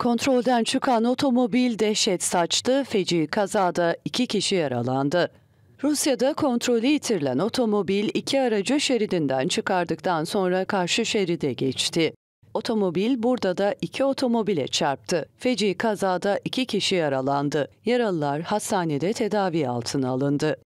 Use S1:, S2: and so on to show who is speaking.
S1: Kontrolden çıkan otomobil dehşet saçtı, feci kazada iki kişi yaralandı. Rusya'da kontrolü yitirilen otomobil iki aracı şeridinden çıkardıktan sonra karşı şeride geçti. Otomobil burada da iki otomobile çarptı. Feci kazada iki kişi yaralandı. Yaralılar hastanede tedavi altına alındı.